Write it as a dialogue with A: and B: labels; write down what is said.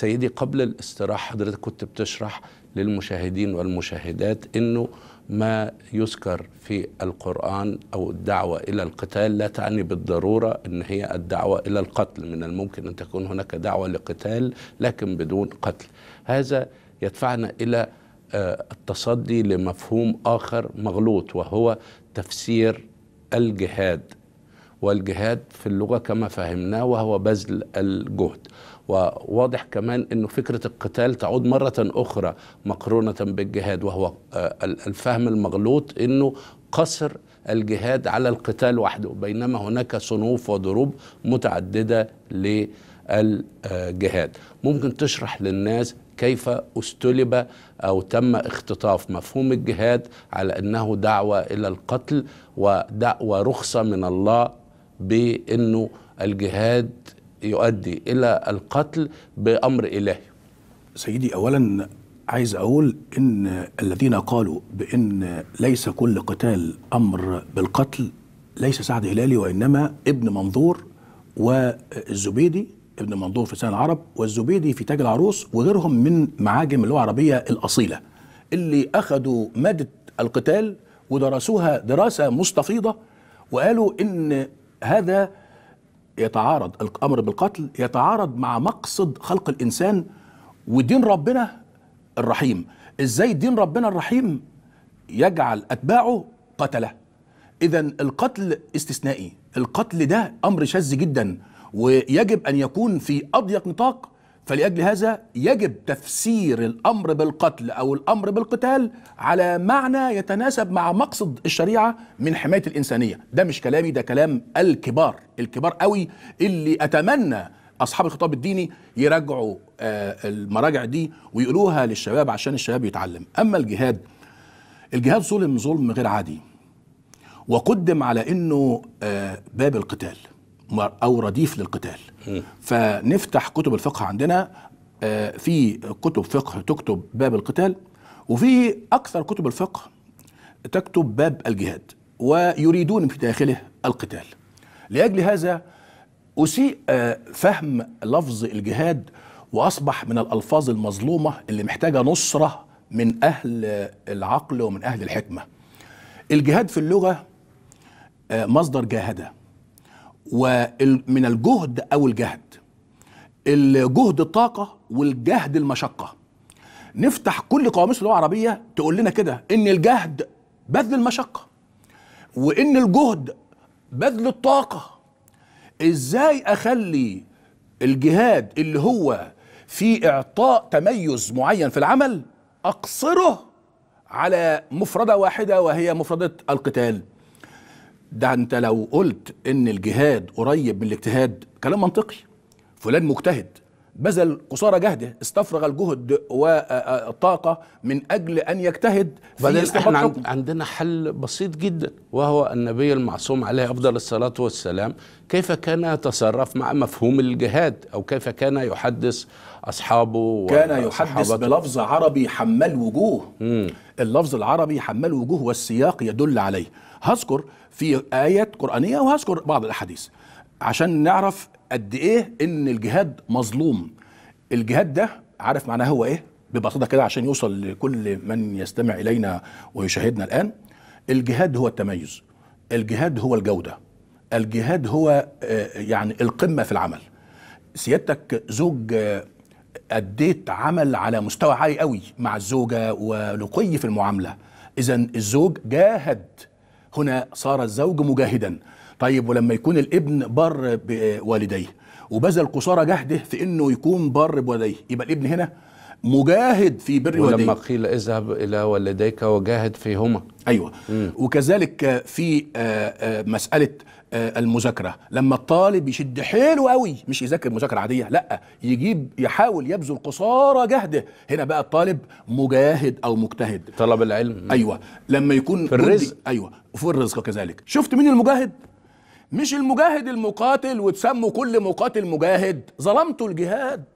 A: سيدي قبل الاستراحة حضرتك كنت بتشرح للمشاهدين والمشاهدات أنه ما يذكر في القرآن أو الدعوة إلى القتال لا تعني بالضرورة أن هي الدعوة إلى القتل من الممكن أن تكون هناك دعوة لقتال لكن بدون قتل هذا يدفعنا إلى آه، التصدي لمفهوم آخر مغلوط وهو تفسير الجهاد والجهاد في اللغة كما فهمناه وهو بذل الجهد وواضح كمان أنه فكرة القتال تعود مرة أخرى مقرونة بالجهاد وهو آه، الفهم المغلوط أنه قصر الجهاد على القتال وحده بينما هناك صنوف وضروب متعددة للجهاد ممكن تشرح للناس كيف استلب او تم اختطاف مفهوم الجهاد على انه دعوه الى القتل ودعوه رخصه من الله بانه الجهاد يؤدي الى القتل بامر
B: الهي. سيدي اولا عايز اقول ان الذين قالوا بان ليس كل قتال امر بالقتل ليس سعد هلالي وانما ابن منظور والزبيدي ابن منظور في لسان العرب والزبيدي في تاج العروس وغيرهم من معاجم اللغه العربيه الاصيله اللي اخذوا ماده القتال ودرسوها دراسه مستفيضه وقالوا ان هذا يتعارض الامر بالقتل يتعارض مع مقصد خلق الانسان ودين ربنا الرحيم ازاي دين ربنا الرحيم يجعل اتباعه قتله اذا القتل استثنائي القتل ده امر شاذ جدا ويجب ان يكون في اضيق نطاق فلأجل هذا يجب تفسير الأمر بالقتل أو الأمر بالقتال على معنى يتناسب مع مقصد الشريعة من حماية الإنسانية ده مش كلامي ده كلام الكبار الكبار قوي اللي أتمنى أصحاب الخطاب الديني يراجعوا آه، المراجع دي ويقولوها للشباب عشان الشباب يتعلم أما الجهاد الجهاد ظلم ظلم غير عادي وقدم على أنه آه، باب القتال او رديف للقتال فنفتح كتب الفقه عندنا آه، في كتب فقه تكتب باب القتال وفي اكثر كتب الفقه تكتب باب الجهاد ويريدون في داخله القتال لاجل هذا اسيء آه، فهم لفظ الجهاد واصبح من الالفاظ المظلومه اللي محتاجه نصره من اهل العقل ومن اهل الحكمه الجهاد في اللغه آه، مصدر جاهده ومن الجهد او الجهد الجهد الطاقه والجهد المشقه نفتح كل قواميس اللغه العربيه تقول لنا كده ان الجهد بذل المشقه وان الجهد بذل الطاقه ازاي اخلي الجهاد اللي هو في اعطاء تميز معين في العمل اقصره على مفرده واحده وهي مفرده القتال ده انت لو قلت ان الجهاد قريب من الاجتهاد كلام منطقي فلان مجتهد بذل قصارى جهده استفرغ الجهد والطاقة آه، آه، من أجل أن يجتهد في احنا حكم.
A: عندنا حل بسيط جدا وهو النبي المعصوم عليه أفضل الصلاة والسلام كيف كان يتصرف مع مفهوم الجهاد أو كيف كان يحدث
B: أصحابه كان يحدث بلفظ عربي حمال وجوه مم. اللفظ العربي حمال وجوه والسياق يدل عليه هذكر في آيات قرآنية وهذكر بعض الأحاديث عشان نعرف قد ايه ان الجهاد مظلوم الجهاد ده عارف معناه هو ايه ببساطه كده عشان يوصل لكل من يستمع الينا ويشاهدنا الان الجهاد هو التميز الجهاد هو الجوده الجهاد هو آه، يعني القمه في العمل سيادتك زوج آه، اديت عمل على مستوى عالي قوي مع الزوجه ولقي في المعامله اذا الزوج جاهد هنا صار الزوج مجاهدا طيب ولما يكون الابن بر بوالديه وبذل قصارى جهده في انه يكون بر بوالديه يبقى الابن هنا مجاهد في بر والديه ولما قيل اذهب الى والديك وجاهد فيهما ايوه مم. وكذلك في آه، آه، مساله آه، المذاكره لما الطالب يشد حيله قوي مش يذاكر مذاكره عاديه لا يجيب يحاول يبذل قصارى جهده هنا بقى الطالب مجاهد او مجتهد طلب العلم ايوه لما يكون في الرزق ايوه وفي الرزق كذلك شفت مين المجاهد مش المجاهد المقاتل وتسموا كل مقاتل مجاهد ظلمتوا الجهاد